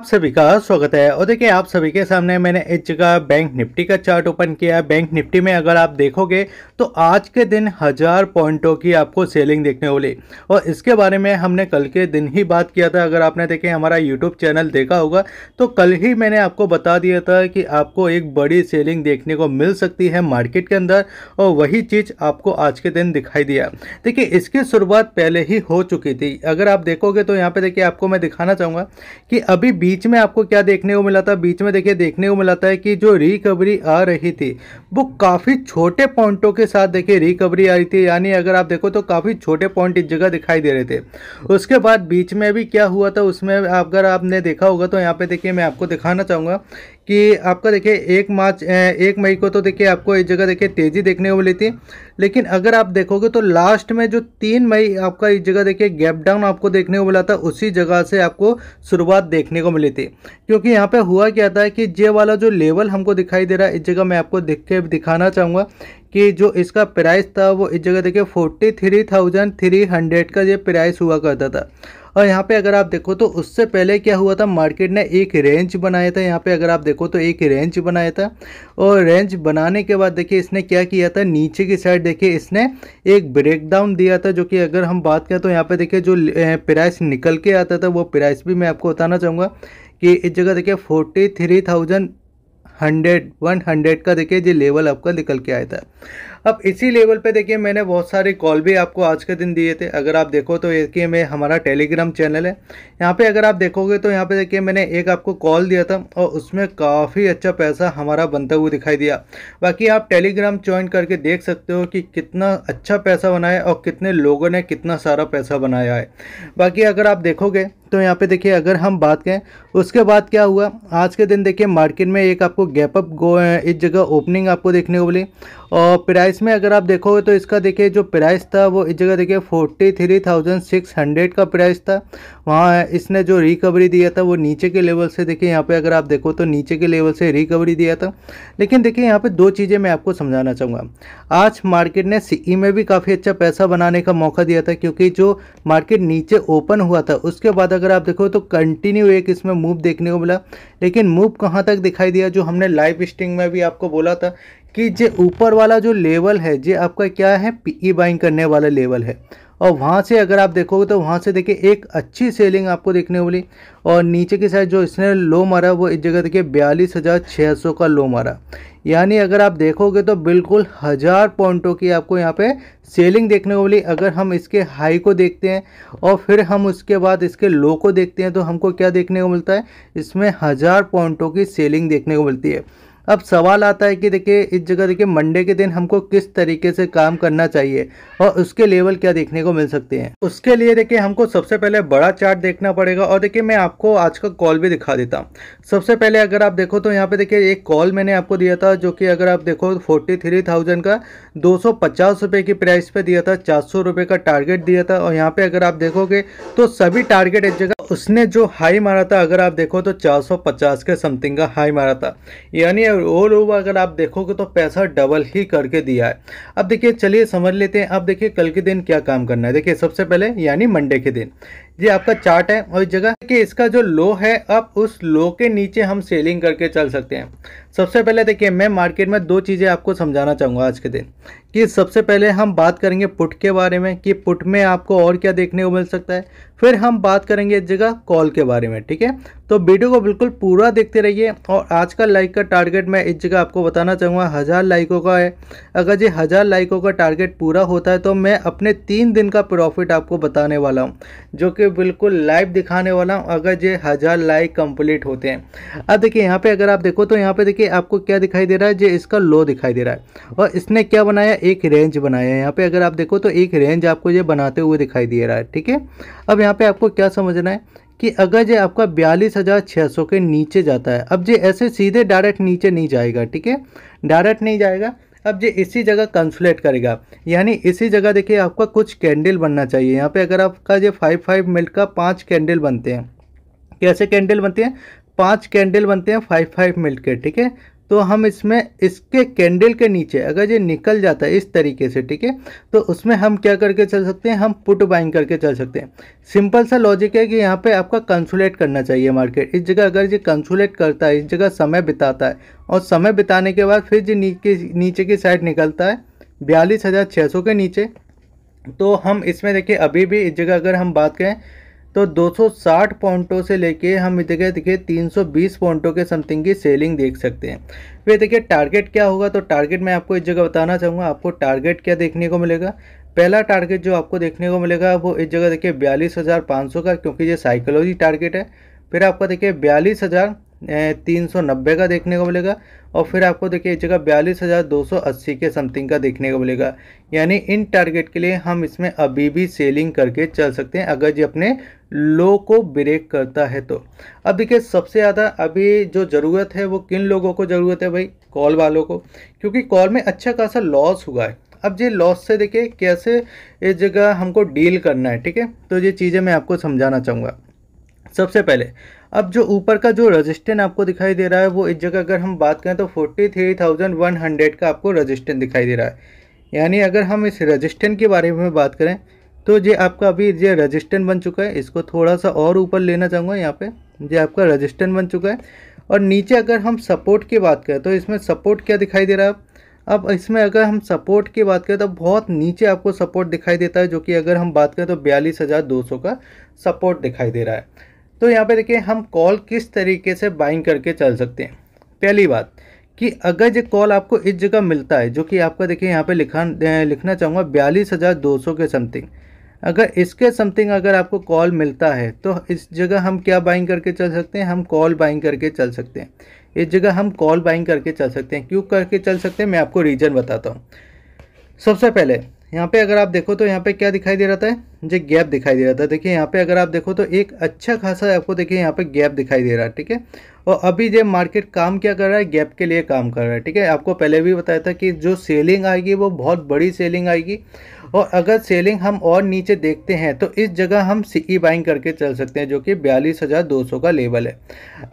आप सभी का स्वागत है और देखिए आप सभी के सामने मैंने एक जगह बैंक निफ्टी का चार्ट ओपन किया है बैंक निफ्टी में अगर आप देखोगे तो आज के दिन हज़ार पॉइंटों की आपको सेलिंग देखने वाली और इसके बारे में हमने कल के दिन ही बात किया था अगर आपने देखें हमारा यूट्यूब चैनल देखा होगा तो कल ही मैंने आपको बता दिया था कि आपको एक बड़ी सेलिंग देखने को मिल सकती है मार्केट के अंदर और वही चीज़ आपको आज के दिन दिखाई दिया देखिए इसकी शुरुआत पहले ही हो चुकी थी अगर आप देखोगे तो यहाँ पर देखिए आपको मैं दिखाना चाहूँगा कि अभी बीच में आपको क्या देखने को मिला था बीच में देखिए देखने को मिला था कि जो रिकवरी आ रही थी वो काफ़ी छोटे पॉइंटों के साथ देखिए रिकवरी आ रही थी यानी अगर आप देखो तो काफ़ी छोटे पॉइंट इस जगह दिखाई दे रहे थे उसके बाद बीच में भी क्या हुआ था उसमें अगर आपने देखा होगा तो यहाँ पे देखिए मैं आपको दिखाना चाहूँगा कि आपका देखिए एक मार्च एक मई को तो देखिए आपको इस जगह देखिए तेज़ी देखने को मिली थी लेकिन अगर आप देखोगे तो लास्ट में जो तीन मई आपका इस जगह देखिए गैप डाउन आपको देखने को मिला था उसी जगह से आपको शुरुआत देखने को मिली थी क्योंकि यहाँ पे हुआ क्या था कि जे वाला जो लेवल हमको दिखाई दे रहा है इस जगह मैं आपको देख के दिखाना चाहूँगा कि जो इसका प्राइस था वो इस जगह देखिए forty three thousand three hundred का ये प्राइस हुआ करता था और यहाँ पे अगर आप देखो तो उससे पहले क्या हुआ था मार्केट ने एक रेंज बनाया था यहाँ पे अगर आप देखो तो एक रेंज बनाया था और रेंज बनाने के बाद देखिए इसने क्या किया था नीचे की साइड देखिए इसने एक ब्रेकडाउन दिया था जो कि अगर हम बात करें तो यहाँ पे देखिए जो प्राइस निकल के आता था वो प्राइस भी मैं आपको बताना चाहूँगा कि इस जगह देखिए forty three thousand hundred one hundred का देखिए ये लेवल आपका निकल के आया था अब इसी लेवल पे देखिए मैंने बहुत सारे कॉल भी आपको आज के दिन दिए थे अगर आप देखो तो एक में हमारा टेलीग्राम चैनल है यहाँ पे अगर आप देखोगे तो यहाँ पे देखिए मैंने एक आपको कॉल दिया था और उसमें काफ़ी अच्छा पैसा हमारा बनता हुआ दिखाई दिया बाकी आप टेलीग्राम ज्वाइन करके देख सकते हो कि कितना अच्छा पैसा बनाया और कितने लोगों ने कितना सारा पैसा बनाया है बाकी अगर आप देखोगे तो यहाँ पे देखिए अगर हम बात करें उसके बाद क्या हुआ आज के दिन देखिए मार्केट में एक आपको गैप अप इस जगह ओपनिंग आपको देखने को मिली और प्राइस में अगर आप देखोगे तो इसका देखिए जो प्राइस था वो इस जगह देखिए forty three thousand six hundred का प्राइस था वहाँ इसने जो रिकवरी दिया था वो नीचे के लेवल से देखिए यहाँ पे अगर आप देखो तो नीचे के लेवल से रिकवरी दिया था लेकिन देखिए यहाँ पे दो चीज़ें मैं आपको समझाना चाहूँगा आज मार्केट ने सीई e में भी काफ़ी अच्छा पैसा बनाने का मौका दिया था क्योंकि जो मार्केट नीचे ओपन हुआ था उसके बाद अगर आप देखो तो कंटिन्यू एक इसमें मूव देखने को मिला लेकिन मूव कहाँ तक दिखाई दिया जो हमने लाइव स्टिंग में भी आपको बोला था कि जो ऊपर वाला जो लेवल है जो आपका क्या है पीई बाइंग e करने वाला लेवल है और वहाँ से अगर आप देखोगे तो वहाँ से देखिए एक अच्छी सेलिंग आपको देखने वाली और नीचे की साइड जो इसने लो मारा वो इस जगह देखिए बयालीस हज़ार छः सौ का लो मारा यानी अगर आप देखोगे तो बिल्कुल हज़ार पॉइंटों की आपको यहाँ पे सेलिंग देखने को मिली अगर हम इसके हाई को देखते हैं और फिर हम उसके बाद इसके लो को देखते हैं तो हमको क्या देखने को मिलता है इसमें हज़ार पॉइंटों की सेलिंग देखने को मिलती है अब सवाल आता है कि देखिए इस जगह देखिए मंडे के दिन हमको किस तरीके से काम करना चाहिए और उसके लेवल क्या देखने को मिल सकते हैं उसके लिए देखिए हमको सबसे पहले बड़ा चार्ट देखना पड़ेगा और देखिए मैं आपको आज का कॉल भी दिखा देता हूँ सबसे पहले अगर आप देखो तो यहाँ पे देखिए एक कॉल मैंने आपको दिया था जो कि अगर आप देखो फोर्टी थ्री थाउजेंड का दो सौ पचास रुपये की प्राइस पे दिया था चार सौ रुपये का टारगेट दिया था और यहाँ पे अगर आप देखोगे तो सभी टारगेट एक जगह उसने जो हाई मारा था अगर आप देखो तो चार सौ पचास के समथिंग का हाई मारा था यानी ओवर ओवर अगर आप देखोगे तो पैसा डबल ही करके दिया है अब देखिए चलिए समझ लेते हैं अब देखिए कल के दिन क्या काम करना है देखिए सबसे पहले यानी मंडे के दिन ये आपका चार्ट है और इस जगह कि इसका जो लो है अब उस लो के नीचे हम सेलिंग करके चल सकते हैं सबसे पहले देखिए मैं मार्केट में दो चीज़ें आपको समझाना चाहूँगा आज के दिन कि सबसे पहले हम बात करेंगे पुट के बारे में कि पुट में आपको और क्या देखने को मिल सकता है फिर हम बात करेंगे इस जगह कॉल के बारे में ठीक है तो वीडियो को बिल्कुल पूरा देखते रहिए और आज का लाइक का टारगेट मैं इस जगह आपको बताना चाहूँगा हज़ार लाइकों का है अगर ये हज़ार लाइकों का टारगेट पूरा होता है तो मैं अपने तीन दिन का प्रॉफिट आपको बताने वाला हूँ जो कि पे बिल्कुल लाइव दिखाने वाला हूँ अगर ये हज़ार लाइक कंप्लीट होते हैं अब देखिए यहाँ पे अगर आप देखो तो यहाँ पे देखिए आपको क्या दिखाई दे रहा है जो इसका लो दिखाई दे रहा है और इसने क्या बनाया एक रेंज बनाया है यहाँ पर अगर आप देखो तो एक रेंज आपको ये बनाते हुए दिखाई दे रहा है ठीक है अब यहाँ पर आपको क्या समझना है कि अगर ये आपका बयालीस के नीचे जाता है अब ये ऐसे सीधे डायरेक्ट नीचे नहीं जाएगा ठीक है डायरेक्ट नहीं जाएगा अब ये इसी जगह कंसुलेट करेगा यानी इसी जगह देखिए आपका कुछ कैंडल बनना चाहिए यहाँ पे अगर आपका ये फाइव फाइव मिल्ट का पाँच कैंडल बनते हैं कैसे कैंडल बनते हैं पाँच कैंडल बनते हैं फाइव फाइव मिल्ट के ठीक है तो हम इसमें इसके कैंडल के नीचे अगर ये निकल जाता है इस तरीके से ठीक है तो उसमें हम क्या करके चल सकते हैं हम पुट बाइंग करके चल सकते हैं सिंपल सा लॉजिक है कि यहाँ पे आपका कंसुलेट करना चाहिए मार्केट इस जगह अगर ये कंसुलेट करता है इस जगह समय बिताता है और समय बिताने के बाद फिर जो नीचे नीचे की साइड निकलता है बयालीस के नीचे तो हम इसमें देखिए अभी भी इस जगह अगर हम बात करें तो 260 पॉइंटों से लेके हम देखिए देखिए 320 पॉइंटों के समथिंग की सेलिंग देख सकते हैं फिर देखिए टारगेट क्या होगा तो टारगेट मैं आपको इस जगह बताना चाहूँगा आपको टारगेट क्या देखने को मिलेगा पहला टारगेट जो आपको देखने को मिलेगा वो इस जगह देखिए बयालीस हज़ार पाँच सौ का क्योंकि ये साइकोलॉजी टारगेट है फिर आपका देखिए बयालीस हज़ार तीन सौ नब्बे का देखने को मिलेगा और फिर आपको देखिए इस जगह बयालीस हज़ार दो सौ अस्सी के समथिंग का देखने को मिलेगा यानी इन टारगेट के लिए हम इसमें अभी भी सेलिंग करके चल सकते हैं अगर ये अपने लो को ब्रेक करता है तो अब देखिए सबसे ज़्यादा अभी जो ज़रूरत है वो किन लोगों को ज़रूरत है भाई कॉल वालों को क्योंकि कॉल में अच्छा खासा लॉस हुआ है अब ये लॉस से देखिए कैसे इस जगह हमको डील करना है ठीक है तो ये चीज़ें मैं आपको समझाना चाहूँगा सबसे पहले अब जो ऊपर का जो रजिस्टेंट आपको दिखाई दे रहा है वो इस जगह अगर हम बात करें तो forty three thousand one hundred का आपको रजिस्टेंट दिखाई दे रहा है यानी अगर हम इस रजिस्टेंट के बारे में बात करें तो ये आपका अभी ये रजिस्टेंट बन चुका है इसको थोड़ा सा और ऊपर लेना चाहूँगा यहाँ पर ये आपका रजिस्टेंट बन चुका है और नीचे अगर हम सपोर्ट की बात करें तो इसमें सपोर्ट क्या दिखाई दे रहा है अब इसमें अगर हम सपोर्ट की बात करें तो बहुत नीचे आपको सपोर्ट दिखाई देता है जो कि अगर हम बात करें तो बयालीस हज़ार दो सौ का सपोर्ट दिखाई दे रहा है तो यहाँ पे देखिए हम कॉल किस तरीके से बाइंग करके चल सकते हैं पहली बात कि अगर ये कॉल आपको इस जगह मिलता है जो कि आपका देखिए यहाँ पे लिखा लिखना चाहूँगा बयालीस हज़ार दो सौ के समथिंग अगर इसके समथिंग अगर आपको कॉल मिलता है तो इस जगह हम क्या बाइंग करके चल सकते हैं हम कॉल बाइंग करके चल सकते हैं इस जगह हम कॉल बाइंग करके चल सकते हैं क्यों करके चल सकते हैं मैं आपको रीज़न बताता हूँ सबसे पहले यहाँ पे अगर आप देखो तो यहाँ पे क्या दिखाई दे रहा था जो गैप दिखाई दे रहा था देखिए यहाँ पे अगर आप देखो तो एक अच्छा खासा आपको देखिए यहाँ पे गैप दिखाई दे रहा है ठीक है और अभी जो मार्केट काम क्या कर रहा है गैप के लिए काम कर रहा है ठीक है आपको पहले भी बताया था कि जो सेलिंग आएगी वो बहुत बड़ी सेलिंग आएगी और अगर सेलिंग हम और नीचे देखते हैं तो इस जगह हम सी बाइंग e करके चल सकते हैं जो कि बयालीस हज़ार दो सौ का लेवल है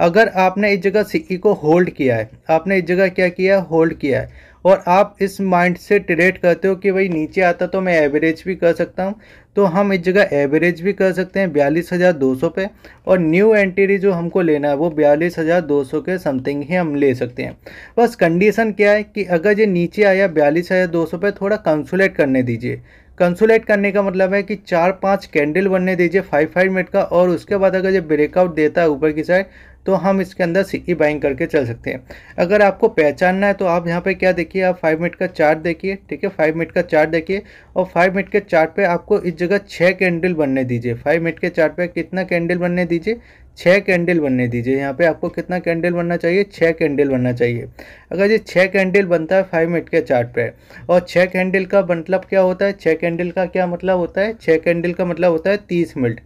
अगर आपने इस जगह सी e को होल्ड किया है आपने इस जगह क्या किया होल्ड किया है और आप इस माइंड से ट्रेड करते हो कि भाई नीचे आता तो मैं एवरेज भी कर सकता हूँ तो हम इस जगह एवरेज भी कर सकते हैं बयालीस हज़ार दो सौ पे और न्यू एंट्री जो हमको लेना है वो बयालीस हज़ार दो सौ के समथिंग ही हम ले सकते हैं बस कंडीशन क्या है कि अगर ये नीचे आया बयालीस हज़ार दो सौ पे थोड़ा कंसुलेट करने दीजिए कंसुलेट करने का मतलब है कि चार पांच कैंडल बनने दीजिए फाइव फाइव मिनट का और उसके बाद अगर ये ब्रेकआउट देता है ऊपर की साइड तो हम इसके अंदर सीई बाइंग करके चल सकते हैं अगर आपको पहचानना है तो आप यहाँ पे क्या देखिए आप फाइव मिनट का चार्ट देखिए ठीक है फाइव मिनट का चार्ट देखिए और फाइव मिनट के चार्ट पे आपको इस जगह छः कैंडल बनने दीजिए फाइव मिनट के चार्ट पे कितना कैंडल बनने दीजिए छः कैंडल बनने दीजिए यहाँ पे आपको कितना कैंडल बनना चाहिए छः कैंडल बनना चाहिए अगर ये छः कैंडल बनता है फाइव मिनट के चार्ट पे और छः कैंडल का मतलब क्या होता है छः कैंडल का क्या मतलब होता है छः कैंडल का मतलब होता है तीस मिनट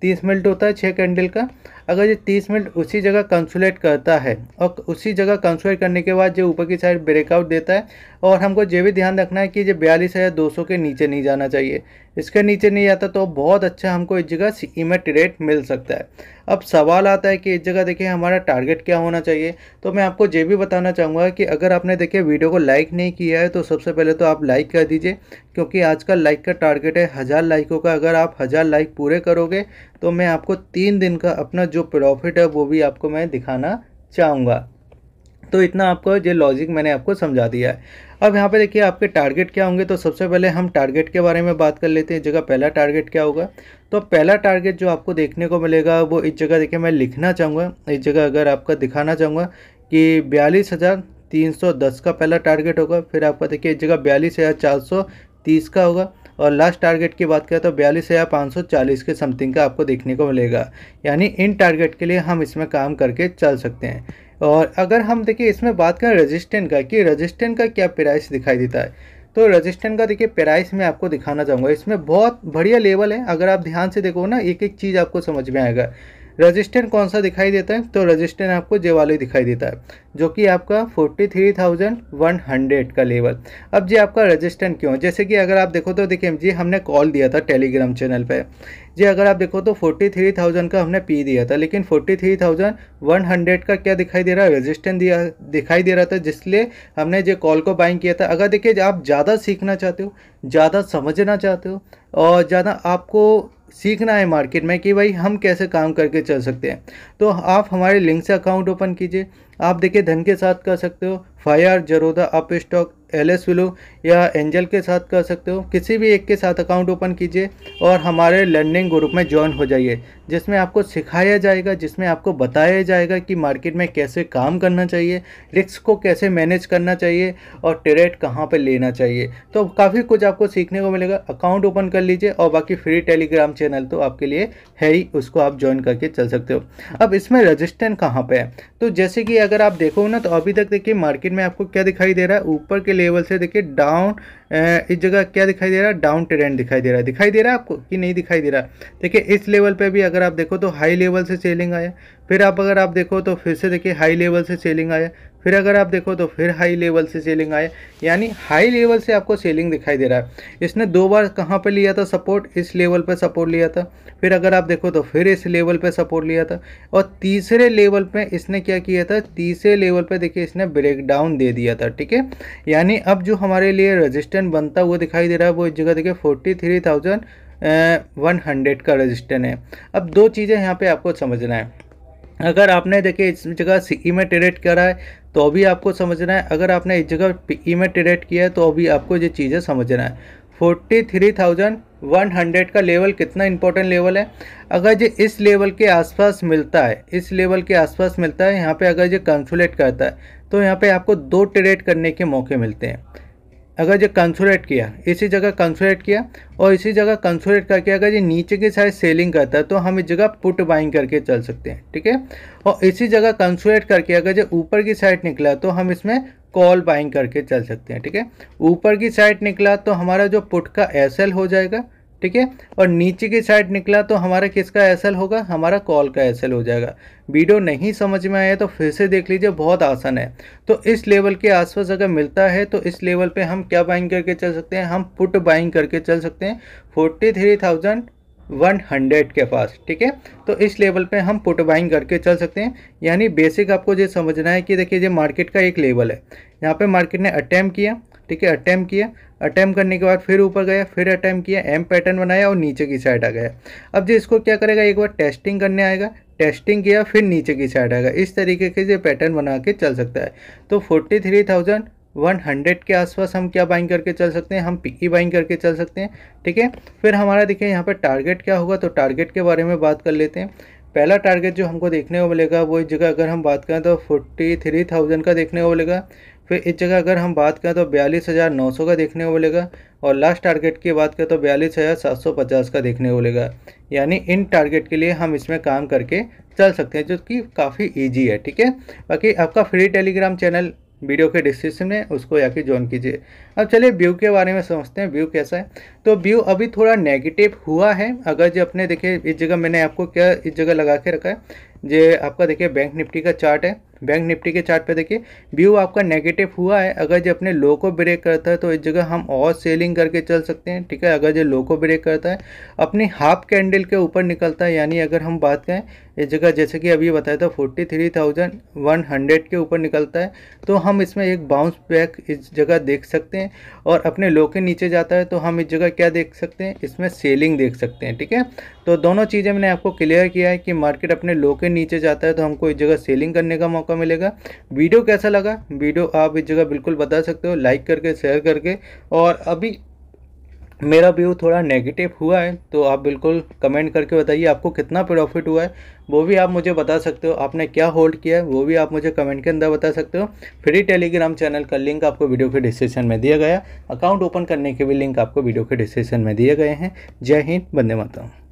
तीस मिनट होता है छः कैंडल का अगर ये तीस मिनट उसी जगह कंसुलेट करता है और उसी जगह कंसुलेट करने के बाद जो ऊपर की साइड ब्रेकआउट देता है और हमको ये भी ध्यान रखना है कि ये बयालीस हज़ार दो सौ के नीचे नहीं जाना चाहिए इसके नीचे नहीं आता तो बहुत अच्छा हमको इस जगह इमेट रेट मिल सकता है अब सवाल आता है कि इस जगह देखिए हमारा टारगेट क्या होना चाहिए तो मैं आपको ये भी बताना चाहूँगा कि अगर आपने देखिए वीडियो को लाइक नहीं किया है तो सबसे पहले तो आप लाइक कर दीजिए क्योंकि आजकल लाइक का टारगेट है हज़ार लाइकों का अगर आप हज़ार लाइक पूरे करोगे तो मैं आपको तीन दिन का अपना जो प्रॉफिट है वो भी आपको मैं दिखाना चाहूँगा तो इतना आपको जो लॉजिक मैंने आपको समझा दिया है अब यहाँ पे देखिए आपके टारगेट क्या होंगे तो सबसे पहले हम टारगेट के बारे में बात कर लेते हैं जगह पहला टारगेट क्या होगा तो पहला टारगेट जो आपको देखने को मिलेगा वो इस जगह देखिए मैं लिखना चाहूँगा इस जगह अगर आपका दिखाना चाहूँगा कि बयालीस हज़ार तीन सौ दस का पहला टारगेट होगा फिर आपका देखिए इस जगह बयालीस हज़ार चार सौ तीस का होगा और लास्ट टारगेट की बात करें तो बयालीस हज़ार पाँच सौ चालीस के समथिंग का आपको देखने को मिलेगा यानी इन टारगेट के लिए हम इसमें काम करके चल सकते हैं और अगर हम देखिए इसमें बात करें रजिस्टेंट का कि रजिस्टेंट का क्या प्राइस दिखाई देता है तो रजिस्टेंट का देखिए प्राइस मैं आपको दिखाना चाहूँगा इसमें बहुत बढ़िया लेवल है अगर आप ध्यान से देखो ना एक एक चीज़ आपको समझ में आएगा रजिस्टेंट कौन सा दिखाई देता है तो रजिस्टेंट आपको जे वाले दिखाई देता है जो कि आपका 43,100 का लेवल अब जी आपका रजिस्टेंट क्यों जैसे कि अगर आप देखो तो देखिए जी हमने कॉल दिया था टेलीग्राम चैनल पे जी अगर आप देखो तो 43,000 का हमने पी दिया था लेकिन 43,100 का क्या दिखाई दे रहा है रजिस्टेंट दिया दिखाई दे रहा था जिसलिए हमने जो कॉल को बाइंग किया था अगर देखिए आप ज़्यादा सीखना चाहते हो ज़्यादा समझना चाहते हो और ज़्यादा आपको सीखना है मार्केट में कि भाई हम कैसे काम करके चल सकते हैं तो आप हमारे लिंक से अकाउंट ओपन कीजिए आप देखिए धन के साथ कर सकते हो Fyers Zerodha Upstox Alice Blue या एंजल के साथ कर सकते हो किसी भी एक के साथ अकाउंट ओपन कीजिए और हमारे लर्निंग ग्रुप में ज्वाइन हो जाइए जिसमें आपको सिखाया जाएगा जिसमें आपको बताया जाएगा कि मार्केट में कैसे काम करना चाहिए रिस्क को कैसे मैनेज करना चाहिए और ट्रेड कहाँ पर लेना चाहिए तो काफ़ी कुछ आपको सीखने को मिलेगा अकाउंट ओपन कर लीजिए और बाकी फ्री टेलीग्राम चैनल तो आपके लिए है ही उसको आप ज्वाइन करके चल सकते हो अब इसमें रजिस्टेंट कहाँ पर है तो जैसे कि अगर आप देखो ना तो अभी तक देखिए मार्केट में आपको क्या दिखाई दे रहा है ऊपर के लेवल से देखिए डाउन इस जगह क्या दिखाई दे रहा है डाउन ट्रेंड दिखाई दे रहा है दिखाई दे रहा है आपको कि नहीं दिखाई दे रहा देखिए इस लेवल पे भी अगर आप देखो तो हाई लेवल से सेलिंग आया फिर आप अगर आप देखो तो फिर से देखिए हाई लेवल से सेलिंग आया फिर अगर आप देखो तो फिर हाई लेवल से सेलिंग आया यानी हाई लेवल से आपको सेलिंग दिखाई दे रहा है इसने दो बार कहाँ पर लिया था सपोर्ट इस लेवल पर सपोर्ट लिया था फिर अगर आप देखो तो फिर इस लेवल पर सपोर्ट लिया था और तीसरे लेवल पर इसने क्या किया था तीसरे लेवल पर देखिए इसने ब्रेक डाउन दे दिया था ठीक है यानी अब जो हमारे लिए रजिस्टर रजिस्टेंट बनता हुआ दिखाई दे रहा है वो इस जगह देखिए forty three thousand one hundred का रजिस्टेंट है अब दो चीज़ें यहाँ पे आपको समझना है अगर आपने देखिए इस जगह सी में ट्रेड करा है तो अभी आपको समझना है अगर आपने इस जगह पी में ट्रेड किया है तो अभी आपको ये चीज़ें समझना है forty three thousand one hundred का लेवल कितना इंपॉर्टेंट लेवल है अगर ये इस लेवल के आसपास मिलता है इस लेवल के आसपास मिलता है यहाँ पे अगर ये कंसुलेट करता है तो यहाँ पे आपको दो ट्रेड करने के मौके मिलते हैं अगर जो कंसोलेट किया इसी जगह कंसोलेट किया और इसी जगह कंसोलेट करके अगर ये नीचे की साइड सेलिंग करता है तो हम इस जगह पुट बाइंग करके चल सकते हैं ठीक है और इसी जगह कंसोलेट करके अगर जो ऊपर की साइड निकला तो हम इसमें कॉल बाइंग करके चल सकते हैं ठीक है ऊपर की साइड निकला तो हमारा जो पुट का एस हो जाएगा ठीक है और नीचे की साइड निकला तो हमारा किसका एस होगा हमारा कॉल का एस हो जाएगा वीडियो नहीं समझ में आया तो फिर से देख लीजिए बहुत आसान है तो इस लेवल के आसपास अगर मिलता है तो इस लेवल पे हम क्या बाइंग करके चल सकते हैं हम पुट बाइंग करके चल सकते हैं फोर्टी थ्री थाउजेंड 100 के पास ठीक है तो इस लेवल पे हम पुट बाइंग करके चल सकते हैं यानी बेसिक आपको ये समझना है कि देखिए ये मार्केट का एक लेवल है यहाँ पे मार्केट ने अटैम्प किया ठीक है अटैम्प किया अटैम्प करने के बाद फिर ऊपर गया फिर अटैम्प किया एम पैटर्न बनाया और नीचे की साइड आ गया अब जो इसको क्या करेगा एक बार टेस्टिंग करने आएगा टेस्टिंग किया फिर नीचे की साइड आएगा इस तरीके के जो पैटर्न बना के चल सकता है तो फोर्टी थ्री थाउजेंड 100 के आसपास हम क्या बाइंग करके चल सकते हैं हम ई बाइंग करके चल सकते हैं ठीक है फिर हमारा देखिए यहाँ पर टारगेट क्या होगा तो टारगेट के बारे में बात कर लेते हैं पहला टारगेट जो हमको देखने को मिलेगा वो इस जगह अगर हम बात करें तो फोर्टी थ्री थाउजेंड का देखने को मिलेगा फिर इस जगह अगर हम बात करें तो बयालीस हज़ार नौ सौ का देखने को मिलेगा और लास्ट टारगेट की बात करें तो बयालीस हज़ार सात सौ पचास का देखने को मिलेगा यानी इन टारगेट के लिए हम इसमें काम करके चल सकते हैं जो कि काफ़ी ईजी है ठीक है बाकी आपका फ्री टेलीग्राम चैनल वीडियो के डिस्क्रिप्शन में उसको जाके ज्वाइन कीजिए अब चलिए व्यू के बारे में समझते हैं व्यू कैसा है तो व्यू अभी थोड़ा नेगेटिव हुआ है अगर जो अपने देखिए इस जगह मैंने आपको क्या इस जगह लगा के रखा है जो आपका देखिए बैंक निफ्टी का चार्ट है बैंक निफ्टी के चार्ट पे देखिए व्यू आपका नेगेटिव हुआ है अगर जो अपने लो को ब्रेक करता है तो इस जगह हम और सेलिंग करके चल सकते हैं ठीक है अगर जो लो को ब्रेक करता है अपनी हाफ कैंडल के ऊपर निकलता है यानी अगर हम बात करें इस जगह जैसे कि अभी बताया था forty three thousand one hundred के ऊपर निकलता है तो हम इसमें एक बाउंस बैक इस जगह देख सकते हैं और अपने लो के नीचे जाता है तो हम इस जगह क्या देख सकते हैं इसमें सेलिंग देख सकते हैं ठीक है तो दोनों चीज़ें मैंने आपको क्लियर किया है कि मार्केट अपने लो के नीचे जाता है तो हमको इस जगह सेलिंग करने का मौका मिलेगा वीडियो कैसा लगा वीडियो आप इस जगह बिल्कुल बता सकते हो लाइक करके शेयर करके और अभी मेरा व्यू थोड़ा नेगेटिव हुआ है तो आप बिल्कुल कमेंट करके बताइए आपको कितना प्रॉफिट हुआ है वो भी आप मुझे बता सकते हो आपने क्या होल्ड किया है वो भी आप मुझे कमेंट के अंदर बता सकते हो फ्री टेलीग्राम चैनल का लिंक आपको वीडियो के डिस्क्रिप्शन में दिया गया अकाउंट ओपन करने के भी लिंक आपको वीडियो के डिस्क्रिप्शन में दिए गए हैं जय हिंद बंदे माता